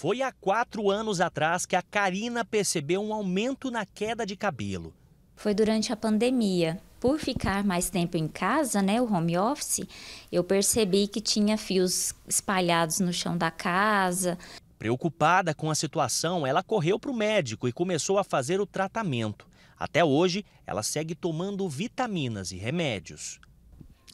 Foi há quatro anos atrás que a Karina percebeu um aumento na queda de cabelo. Foi durante a pandemia. Por ficar mais tempo em casa, né, o home office, eu percebi que tinha fios espalhados no chão da casa. Preocupada com a situação, ela correu para o médico e começou a fazer o tratamento. Até hoje, ela segue tomando vitaminas e remédios.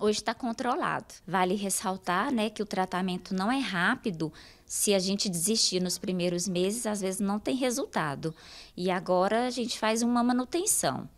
Hoje está controlado. Vale ressaltar né, que o tratamento não é rápido. Se a gente desistir nos primeiros meses, às vezes não tem resultado. E agora a gente faz uma manutenção.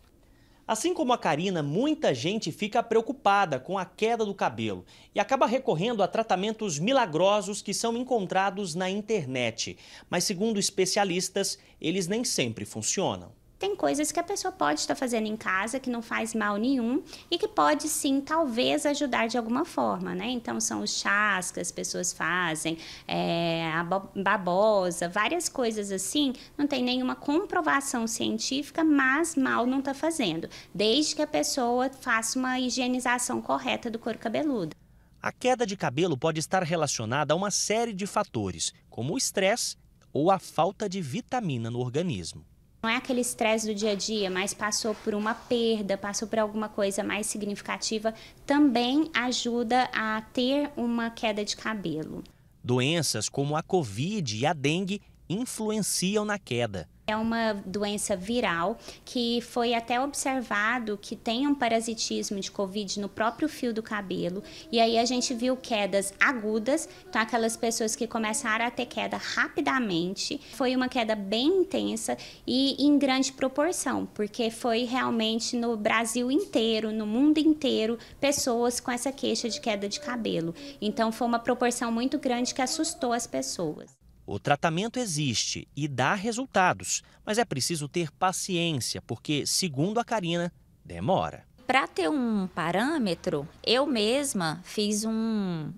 Assim como a Karina, muita gente fica preocupada com a queda do cabelo e acaba recorrendo a tratamentos milagrosos que são encontrados na internet. Mas, segundo especialistas, eles nem sempre funcionam tem coisas que a pessoa pode estar fazendo em casa que não faz mal nenhum e que pode sim, talvez, ajudar de alguma forma, né? Então, são os chás que as pessoas fazem, é, a babosa, várias coisas assim. Não tem nenhuma comprovação científica, mas mal não está fazendo, desde que a pessoa faça uma higienização correta do couro cabeludo. A queda de cabelo pode estar relacionada a uma série de fatores, como o estresse ou a falta de vitamina no organismo não é aquele estresse do dia a dia, mas passou por uma perda, passou por alguma coisa mais significativa, também ajuda a ter uma queda de cabelo. Doenças como a Covid e a dengue influenciam na queda. É uma doença viral que foi até observado que tem um parasitismo de Covid no próprio fio do cabelo. E aí a gente viu quedas agudas, então aquelas pessoas que começaram a ter queda rapidamente. Foi uma queda bem intensa e em grande proporção, porque foi realmente no Brasil inteiro, no mundo inteiro, pessoas com essa queixa de queda de cabelo. Então foi uma proporção muito grande que assustou as pessoas. O tratamento existe e dá resultados, mas é preciso ter paciência, porque, segundo a Karina, demora. Para ter um parâmetro, eu mesma fiz um,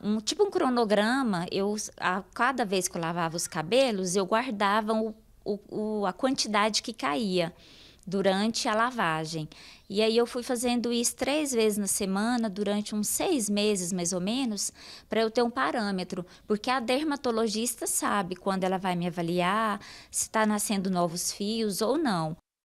um tipo um cronograma. Eu, a, cada vez que eu lavava os cabelos, eu guardava o, o, a quantidade que caía durante a lavagem. E aí eu fui fazendo isso três vezes na semana, durante uns seis meses mais ou menos, para eu ter um parâmetro, porque a dermatologista sabe quando ela vai me avaliar, se está nascendo novos fios ou não.